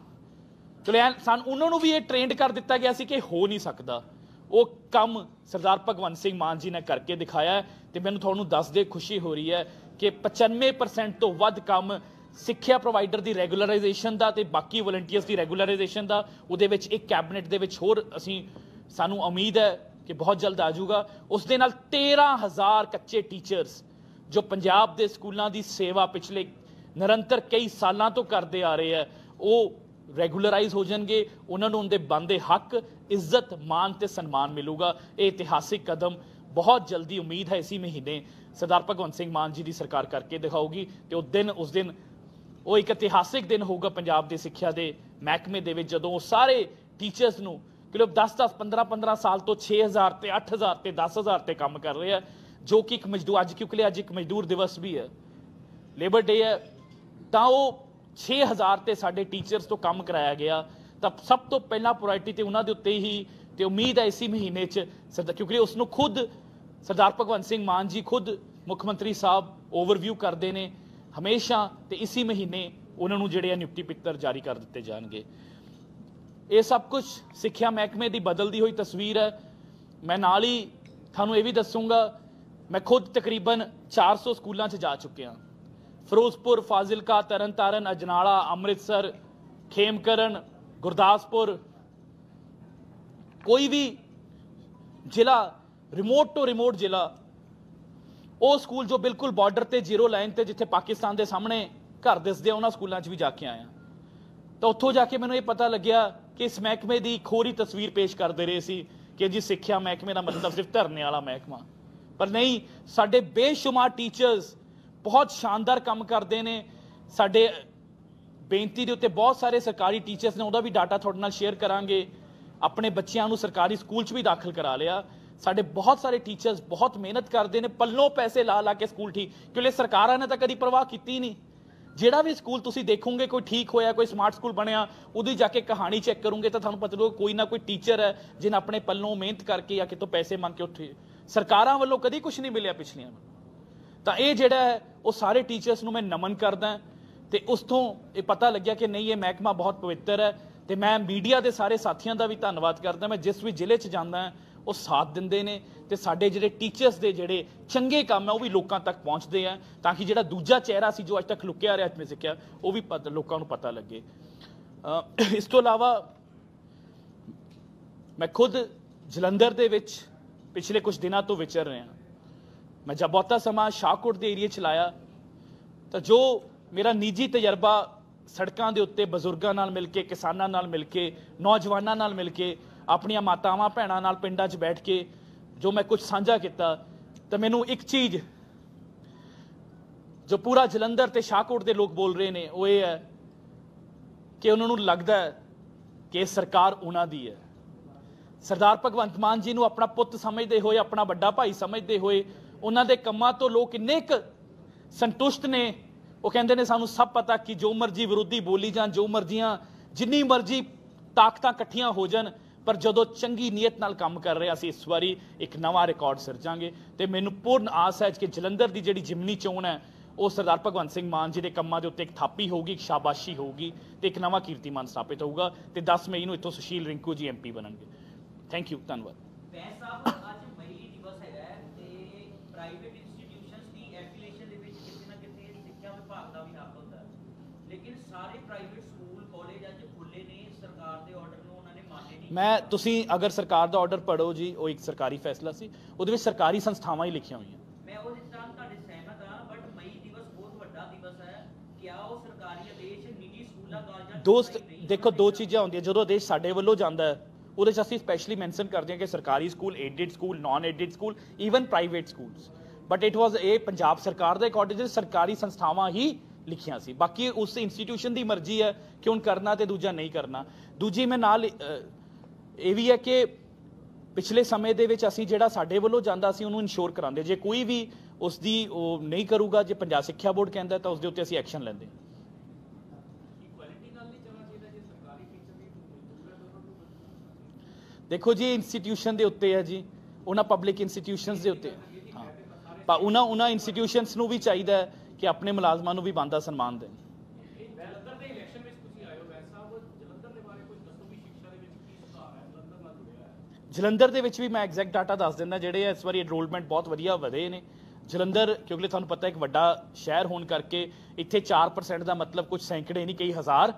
ਚਲੋ ਸਾਨੂੰ ਉਹਨਾਂ ਨੂੰ ਵੀ ਇਹ ਟ੍ਰੇਨਡ ਕਰ ਦਿੱਤਾ ਗਿਆ ਸੀ ਕਿ ਹੋ ਨਹੀਂ ਸਕਦਾ ਉਹ ਕੰਮ ਸਰਦਾਰ ਭਗਵੰਤ ਸਿੰਘ ਮਾਨ ਜੀ ਨੇ ਕਰਕੇ ਦਿਖਾਇਆ ਤੇ ਮੈਨੂੰ ਤੁਹਾਨੂੰ ਦੱਸਦੇ ਖੁਸ਼ੀ ਹੋ ਰਹੀ ਹੈ ਕਿ 95% ਤੋਂ ਵੱਧ ਕੰਮ ਸਿੱਖਿਆ ਪ੍ਰੋਵਾਈਡਰ ਦੀ ਰੈਗੂਲਰਾਈਜੇਸ਼ਨ ਦਾ ਤੇ ਬਾਕੀ ਵਲੰਟੀਅਰਸ ਦੀ ਰੈਗੂਲਰਾਈਜੇਸ਼ਨ ਦਾ ਉਹਦੇ ਵਿੱਚ ਇੱਕ ਕੈਬਨਿਟ ਦੇ ਵਿੱਚ ਹੋਰ ਅਸੀਂ ਸਾਨੂੰ ਉਮੀਦ ਹੈ ਕਿ ਬਹੁਤ ਜਲਦ ਆ ਜਾਊਗਾ ਉਸ ਦੇ ਨਾਲ 13000 ਕੱਚੇ ਟੀਚਰਸ ਜੋ ਪੰਜਾਬ ਦੇ ਸਕੂਲਾਂ ਦੀ ਸੇਵਾ ਪਿਛਲੇ ਨਿਰੰਤਰ ਕਈ ਸਾਲਾਂ ਤੋਂ ਕਰਦੇ ਆ ਰਹੇ ਆ ਉਹ ਰੈਗੂਲਰਾਈਜ਼ ਹੋ ਜਾਣਗੇ ਉਹਨਾਂ ਨੂੰ ਉਹਦੇ ਬੰਦੇ ਹੱਕ ਇੱਜ਼ਤ ਮਾਨ ਤੇ ਸਨਮਾਨ ਮਿਲੂਗਾ ਇਹ ਇਤਿਹਾਸਿਕ ਕਦਮ ਬਹੁਤ ਜਲਦੀ ਉਮੀਦ ਹੈ ਇਸੇ ਮਹੀਨੇ ਸਰਦਾਰ ਭਗਵੰਤ ਸਿੰਘ ਮਾਨ ਜੀ ਦੀ ਸਰਕਾਰ ਕਰਕੇ ਦਿਖਾਊਗੀ ਤੇ ਉਹ ਦਿਨ ਉਸ ਦਿਨ ਉਹ ਇੱਕ ਇਤਿਹਾਸਿਕ ਦਿਨ ਹੋਊਗਾ ਪੰਜਾਬ ਦੇ ਸਿੱਖਿਆ ਦੇ ਮਹਿਕਮੇ ਦੇ ਵਿੱਚ ਜਦੋਂ ਉਹ ਸਾਰੇ ਟੀਚਰਸ ਨੂੰ ਕਿਉਂਕਿ 10-10 15-15 ਸਾਲ ਤੋਂ 6000 ਤੇ 8000 ਤੇ 10000 ਤੇ ਕੰਮ ਕਰ ਰਹੇ ਆ ਜੋ ਕਿ ਇੱਕ ਮਜ਼ਦੂਰ ਅੱਜ ਕਿਉਂਕਿ ਅੱਜ ਇੱਕ ਮਜ਼ਦੂਰ ਦਿਵਸ ਵੀ ਹੈ ਲੇਬਰ ਡੇ ਹੈ ਤਾਂ ਉਹ 6000 ਤੇ ਸਾਡੇ ਟੀਚਰਸ ਤੋਂ ਕੰਮ ਕਰਾਇਆ ਗਿਆ ਤਾਂ ਸਭ ਤੋਂ ਪਹਿਲਾਂ ਪ੍ਰਾਇੋਰਟੀ ਤੇ ਉਹਨਾਂ ਦੇ ਉੱਤੇ ਹੀ ਤੇ ਉਮੀਦ ਹੈ ਇਸੇ ਮਹੀਨੇ 'ਚ ਕਿਉਂਕਿ ਉਸ ਨੂੰ ਖੁਦ ਸਰਦਾਰ ਭਗਵੰਤ ਸਿੰਘ ਮਾਨ ਜੀ ਖੁਦ ਮੁੱਖ ਮੰਤਰੀ ਸਾਹਿਬ ਓਵਰਵਿਊ ਕਰਦੇ ਨੇ ਹਮੇਸ਼ਾ ਤੇ ਇਸੇ ਮਹੀਨੇ ਉਹਨਾਂ ਨੂੰ ਜਿਹੜੇ ਆ ਨਿਯੁਕਤੀ ਪੱਤਰ ਜਾਰੀ ਕਰ ਦਿੱਤੇ ਜਾਣਗੇ ਇਹ ਸਭ ਕੁਝ ਸਿੱਖਿਆ ਮਹਿਕਮੇ ਦੀ ਬਦਲਦੀ ਹੋਈ ਤਸਵੀਰ ਹੈ ਮੈਂ ਨਾਲ ਹੀ ਤੁਹਾਨੂੰ ਇਹ ਵੀ ਦੱਸੂਗਾ ਮੈਂ ਖੁਦ ਤਕਰੀਬਨ 400 ਸਕੂਲਾਂ 'ਚ ਜਾ ਚੁੱਕਿਆ ਫਿਰੋਜ਼ਪੁਰ ਫਾਜ਼ਿਲਕਾ ਤਰਨਤਾਰਨ ਅਜਨਾਲਾ ਅੰਮ੍ਰਿਤਸਰ ਖੇਮਕਰਨ ਗੁਰਦਾਸਪੁਰ ਕੋਈ ਵੀ ਜ਼ਿਲ੍ਹਾ ਰਿਮੋਟ ਟੂ ਰਿਮੋਟ ਜ਼ਿਲ੍ਹਾ ਉਹ ਸਕੂਲ ਜੋ ਬਿਲਕੁਲ ਬਾਰਡਰ ਤੇ ਜ਼ੀਰੋ ਲਾਈਨ ਤੇ ਜਿੱਥੇ ਪਾਕਿਸਤਾਨ ਦੇ ਸਾਹਮਣੇ ਘਰ ਦਿਸਦੇ ਆ ਉਹਨਾਂ ਸਕੂਲਾਂ 'ਚ ਵੀ ਜਾ ਕੇ ਆਇਆ ਤਾਂ ਉੱਥੋਂ ਜਾ ਕੇ ਮੈਨੂੰ ਇਹ ਪਤਾ ਲੱਗਿਆ ਕਿ ਇਸ ਮਹਿਕਮੇ ਦੀ ਖੋਰੀ ਤਸਵੀਰ ਪੇਸ਼ ਕਰਦੇ ਰਹੇ ਸੀ ਕਿ ਜੀ ਸਿੱਖਿਆ ਮਹਿਕਮੇ ਦਾ ਮਤਲਬ ਸਿਰਫ ਧਰਨੇ ਵਾਲਾ ਮਹਿਕਮਾ ਪਰ ਨਹੀਂ ਸਾਡੇ ਬੇਸ਼ੁਮਾਰ ਟੀਚਰਸ ਬਹੁਤ ਸ਼ਾਨਦਾਰ ਕੰਮ ਕਰਦੇ ਨੇ ਸਾਡੇ ਬੇਨਤੀ ਦੇ ਉੱਤੇ ਬਹੁਤ ਸਾਰੇ ਸਰਕਾਰੀ ਟੀਚਰਸ ਨੇ ਉਹਦਾ ਵੀ ਡਾਟਾ ਤੁਹਾਡੇ ਨਾਲ ਸ਼ੇਅਰ ਕਰਾਂਗੇ ਆਪਣੇ ਬੱਚਿਆਂ ਨੂੰ ਸਰਕਾਰੀ ਸਕੂਲ 'ਚ ਵੀ ਦਾਖਲ ਕਰਾ ਲਿਆ ਸਾਡੇ ਬਹੁਤ ਸਾਰੇ ਟੀਚਰਸ ਬਹੁਤ ਮਿਹਨਤ ਕਰਦੇ ਨੇ ਪੱਲੋਂ ਪੈਸੇ ਲਾ ਲਾ ਕੇ ਸਕੂਲ ਠੀਕ ਕਿਉਂਕਿ ਸਰਕਾਰਾਂ ਨੇ ਤਾਂ ਕਦੀ ਪਰਵਾਹ ਕੀਤੀ ਨਹੀਂ ਜਿਹੜਾ ਵੀ ਸਕੂਲ ਤੁਸੀਂ ਦੇਖੋਗੇ ਕੋਈ ਠੀਕ ਹੋਇਆ ਕੋਈ ਸਮਾਰਟ ਸਕੂਲ ਬਣਿਆ ਉਹਦੀ ਜਾ ਕੇ ਕਹਾਣੀ ਚੈੱਕ ਕਰੋਗੇ ਤਾਂ ਤੁਹਾਨੂੰ ਪਤਾ ਲੱਗੂ ਕੋਈ ਨਾ ਕੋਈ ਟੀਚਰ ਹੈ ਜਿਨ ਆਪਣੇ ਪੱਲੋਂ ਮਿਹਨਤ ਕਰਕੇ ਜਾਂ ਕਿਤੋਂ ਪੈਸੇ ਮੰਗ ਕੇ ਉੱਠੇ ਸਰਕਾਰਾਂ ਵੱਲੋਂ ਕਦੀ ਕੁਝ ਨਹੀਂ ਮਿਲਿਆ ਪਿਛਲੀਆਂ ਤਾਂ ਇਹ ਜਿਹੜਾ ਹੈ ਉਹ ਸਾਰੇ ਟੀਚਰਸ ਨੂੰ ਮੈਂ ਨਮਨ ਕਰਦਾ ਤੇ ਉਸ ਤੋਂ ਇਹ ਪਤਾ ਲੱਗਿਆ ਕਿ ਨਹੀਂ ਇਹ ਮਹਿਕਮਾ ਬਹੁਤ ਪਵਿੱਤਰ ਹੈ ਤੇ ਮੈਂ ਮੀਡੀਆ ਦੇ ਸਾਰੇ ਸਾਥੀਆਂ ਦਾ ਵੀ ਧੰਨਵਾਦ ਕਰਦਾ ਮੈਂ ਜਿਸ ਵੀ ਜ਼ਿਲ੍ਹੇ 'ਚ ਜਾਂਦਾ ਉਹ ਸਾਥ ਦਿੰਦੇ ਨੇ ਤੇ ਸਾਡੇ ਜਿਹੜੇ ਟੀਚਰਸ ਦੇ ਜਿਹੜੇ ਚੰਗੇ ਕੰਮ ਆ ਉਹ ਵੀ ਲੋਕਾਂ ਤੱਕ ਪਹੁੰਚਦੇ ਆ ਤਾਂ ਕਿ ਜਿਹੜਾ ਦੂਜਾ ਚਿਹਰਾ ਸੀ ਜੋ ਅੱਜ ਤੱਕ ਲੁਕਿਆ ਰਿਹਾ ਅੱਜ ਮੈਂ ਸਿੱਖਿਆ ਉਹ ਵੀ ਲੋਕਾਂ ਨੂੰ ਪਤਾ ਲੱਗੇ ਇਸ ਤੋਂ ਇਲਾਵਾ ਮੈਂ ਖੁਦ ਜਲੰਧਰ ਦੇ ਵਿੱਚ ਪਿਛਲੇ ਕੁਝ ਦਿਨਾਂ ਤੋਂ ਵਿਚਰ ਰਿਹਾ ਮੈਂ ਜਬ ਬਹੁਤਾ ਸਮਾਂ ਸ਼ਾਹਕੋਟ ਦੇ ਏਰੀਆ ਚ ਲਾਇਆ ਤਾਂ ਜੋ ਮੇਰਾ ਨਿੱਜੀ ਤਜਰਬਾ ਸੜਕਾਂ ਦੇ ਉੱਤੇ ਬਜ਼ੁਰਗਾਂ ਨਾਲ ਮਿਲ ਕੇ ਕਿਸਾਨਾਂ ਨਾਲ ਮਿਲ ਕੇ ਨੌਜਵਾਨਾਂ ਨਾਲ ਮਿਲ ਕੇ ਆਪਣੀਆਂ ਮਾਤਾਵਾਂ ਭੈਣਾਂ ਨਾਲ ਪਿੰਡਾਂ 'ਚ ਬੈਠ ਕੇ ਜੋ ਮੈਂ ਕੁਝ ਸਾਂਝਾ ਕੀਤਾ ਤਾਂ ਮੈਨੂੰ ਇੱਕ ਚੀਜ਼ ਜੋ ਪੂਰਾ ਜਲੰਧਰ ਤੇ ਸ਼ਾਹਕੋਟ ਦੇ ਲੋਕ ਬੋਲ ਰਹੇ ਨੇ ਉਹ ਇਹ ਹੈ ਕਿ ਉਹਨਾਂ ਨੂੰ ਲੱਗਦਾ ਹੈ ਕਿ ਸਰਕਾਰ ਉਹਨਾਂ ਦੀ ਹੈ ਸਰਦਾਰ ਭਗਵੰਤ ਮਾਨ ਜੀ ਨੂੰ ਆਪਣਾ ਪੁੱਤ ਸਮਝਦੇ ਹੋਏ ਆਪਣਾ ਵੱਡਾ ਭਾਈ ਸਮਝਦੇ ਹੋਏ ਉਹਨਾਂ ਦੇ ਕੰਮਾਂ ਤੋਂ ਲੋਕ ਕਿੰਨੇ ਕੁ ਸੰਤੁਸ਼ਟ ਨੇ ਉਹ ਕਹਿੰਦੇ ਨੇ ਸਾਨੂੰ ਸਭ ਪਤਾ ਕਿ ਜੋ ਮਰਜੀ ਵਿਰੋਧੀ ਬੋਲੀ ਜਾਂ ਜੋ ਮਰਜ਼ੀਆਂ ਜਿੰਨੀ ਮਰਜ਼ੀ ਤਾਕਤਾਂ ਇਕੱਠੀਆਂ ਹੋ ਜਾਣ ਪਰ ਜਦੋਂ ਚੰਗੀ ਨੀਅਤ ਨਾਲ ਕੰਮ ਕਰ ਰਹੇ ਅਸੀਂ ਇਸ ਵਾਰੀ ਇੱਕ ਨਵਾਂ ਰਿਕਾਰਡ ਸਿਰਜਾਂਗੇ ਤੇ ਮੈਨੂੰ ਪੂਰਨ ਆਸ ਹੈ ਕਿ ਜਲੰਧਰ ਦੀ ਜਿਹੜੀ ਜਿਮਨੀ ਚੋਣ ਹੈ ਉਹ ਸਰਦਾਰ ਭਗਵੰਤ ਸਿੰਘ ਮਾਨ ਜੀ ਦੇ ਕੰਮਾਂ ਦੇ ਉੱਤੇ ਇੱਕ ਥਾਪੀ ਹੋਊਗੀ ਇੱਕ ਸ਼ਾਬਾਸ਼ੀ ਹੋਊਗੀ ਤੇ ਇੱਕ ਨਵਾਂ ਕੀਰਤੀਮਾਨ ਸਥਾਪਿਤ ਹੋਊਗਾ ਤੇ 10 ਮਈ ਨੂੰ ਇੱਥੋਂ ਸੁਸ਼ੀਲ ਰਿੰਕੂ ਜੀ ਐਮਪੀ ਬਣਨਗੇ ਥੈਂਕ ਯੂ ਧੰਨਵਾਦ ਅੱਜ ਹੈਗਾ ਤੇ ਪ੍ਰਾਈਵੇਟ ਇੰਸਟੀਟਿਊਸ਼ਨਸ ਦੀ ਐਫੀਲੀਏਸ਼ਨ ਦੇ ਵਿੱਚ ਕਿਤੇ ਨਾ ਕਿਤੇ ਸਿੱਖਿਆ ਵਿਭਾਗ ਦਾ ਵੀ ਹੱਥ ਹੁੰਦਾ ਲੇਕਿਨ ਸਾਰੇ ਪ੍ਰਾਈਵੇਟ ਮੈਂ ਤੁਸੀਂ ਅਗਰ ਸਰਕਾਰ ਦਾ ਆਰਡਰ ਪੜੋ ਜੀ ਉਹ ਇੱਕ ਸਰਕਾਰੀ ਫੈਸਲਾ ਸੀ ਉਹਦੇ ਵਿੱਚ ਸਰਕਾਰੀ ਸੰਸਥਾਵਾਂ ਹੀ ਲਿਖੀਆਂ ਹੋਈਆਂ ਮੈਂ ਉਹਦੇ ਨਾਲ ਤੁਹਾਡੇ ਸਹਿਮਤ ਹਾਂ ਬਟ ਮਈ ਦਿਵਸ ਬਹੁਤ ਵੱਡਾ ਦਿਵਸ ਹੈ ਕਿਆ ਉਹ ਸਰਕਾਰੀ ਆਦੇਸ਼ ਨਿੱਜੀ ਸਕੂਲਾਂ ਕਾਲਜਾਂ ਦੋਸਤ ਦੇਖੋ ਦੋ ਚੀਜ਼ਾਂ ਹੁੰਦੀਆਂ ਜਦੋਂ ਆਦੇਸ਼ ਸਾਡੇ ਵੱਲੋਂ ਜਾਂਦਾ ਹੈ ਉਹਦੇ 'ਚ ਅਸੀਂ ਸਪੈਸ਼ਲੀ ਮੈਂਸ਼ਨ ਕਰਦੇ ਹਾਂ ਕਿ ਸਰਕਾਰੀ school aided school non aided school even private schools but it was ਇਹ ਪੰਜਾਬ ਸਰਕਾਰ ਦੇ ਅਕੋਰਡਿੰਗ ਸਰਕਾਰੀ ਸੰਸਥਾਵਾਂ ਹੀ ਲਿਖੀਆਂ ਸੀ ਬਾਕੀ ਉਸ ਇੰਸਟੀਟਿਊਸ਼ਨ ਦੀ ਮਰਜ਼ੀ ਹੈ ਕਿ ਉਹਨ ਕਰਨਾ ਤੇ ਦੂਜਾ ਨਹੀਂ ਕਰਨਾ ਦੂਜੀ ਮੈਂ ਨਾਲ ਇਹ ਵੀ ਹੈ ਕਿ ਪਿਛਲੇ ਸਮੇਂ ਦੇ ਵਿੱਚ ਅਸੀਂ ਜਿਹੜਾ ਸਾਡੇ ਵੱਲੋਂ ਜਾਂਦਾ ਸੀ ਉਹਨੂੰ ਇਨਸ਼ੋਰ ਕਰਾਉਂਦੇ ਜੇ ਕੋਈ ਵੀ ਉਸ ਦੀ ਉਹ ਨਹੀਂ ਕਰੂਗਾ ਜੇ ਪੰਜਾਬ ਸਿੱਖਿਆ ਬੋਰਡ ਕਹਿੰਦਾ ਤਾਂ ਉਸ ਦੇ ਉੱਤੇ ਅਸੀਂ ਐਕਸ਼ਨ ਲੈਂਦੇ ਦੇਖੋ ਜੀ ਇੰਸਟੀਟਿਊਸ਼ਨ ਦੇ ਉੱਤੇ ਹੈ ਜੀ ਉਹਨਾਂ ਪਬਲਿਕ ਇੰਸਟੀਟਿਊਸ਼ਨਸ ਦੇ ਉੱਤੇ ਹਾਂ ਪਰ ਉਹਨਾਂ ਉਹਨਾਂ ਇੰਸਟੀਟਿਊਸ਼ਨਸ ਨੂੰ ਵੀ ਚਾਹੀਦਾ ਕਿ ਆਪਣੇ ਮੁਲਾਜ਼ਮਾਂ ਨੂੰ ਵੀ ਬੰਦਾ ਸਨਮਾਨ ਦੇਣ ਜਲੰਧਰ ਦੇ ਵਿੱਚ ਵੀ ਮੈਂ ਐਗਜ਼ੈਕਟ ਡਾਟਾ ਦੱਸ ਦਿੰਦਾ ਜਿਹੜੇ ਇਸ ਵਾਰੀ ਐਨਰੋਲਮੈਂਟ ਬਹੁਤ ਵਧੀਆ ਵਧੇ ਨੇ ਜਲੰਧਰ ਕਿਉਂਕਿ ਤੁਹਾਨੂੰ ਪਤਾ ਇੱਕ ਵੱਡਾ ਸ਼ਹਿਰ ਹੋਣ ਕਰਕੇ ਇੱਥੇ 4% ਦਾ ਮਤਲਬ ਕੁਝ ਸੈਂਕੜੇ ਨਹੀਂ ਕਈ ਹਜ਼ਾਰ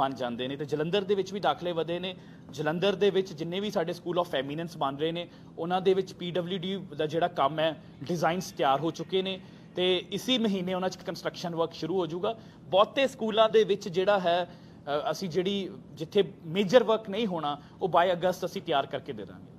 ਬਣ ਜਾਂਦੇ ਨੇ ਤੇ ਜਲੰਧਰ ਦੇ ਵਿੱਚ ਵੀ ਦਾਖਲੇ ਵਧੇ ਨੇ ਜਲੰਧਰ ਦੇ ਵਿੱਚ ਜਿੰਨੇ ਵੀ ਸਾਡੇ ਸਕੂਲ ਆਫ ਫੈਮਿਨੈਂਸ ਬਣ ਰਹੇ ਨੇ ਉਹਨਾਂ ਦੇ ਵਿੱਚ ਪੀਡਬਲਯੂਡੀ ਦਾ ਜਿਹੜਾ ਕੰਮ ਹੈ ਡਿਜ਼ਾਈਨਸ ਤਿਆਰ ਹੋ ਚੁੱਕੇ ਨੇ ਤੇ ਇਸੇ ਮਹੀਨੇ ਉਹਨਾਂ 'ਚ ਕੰਸਟਰਕਸ਼ਨ ਵਰਕ ਸ਼ੁਰੂ ਹੋ ਜਾਊਗਾ ਬਹੁਤੇ ਸਕੂਲਾਂ ਦੇ ਵਿੱਚ ਜਿਹੜਾ ਹੈ ਅਸੀਂ ਜਿਹੜੀ ਜਿੱਥੇ ਮੇਜਰ ਵਰਕ ਨਹੀਂ ਹੋਣਾ ਉਹ ਬਾਈ ਅਗਸਤ ਅਸੀਂ ਤਿਆਰ ਕਰਕੇ ਦੇ ਦਾਂਗੇ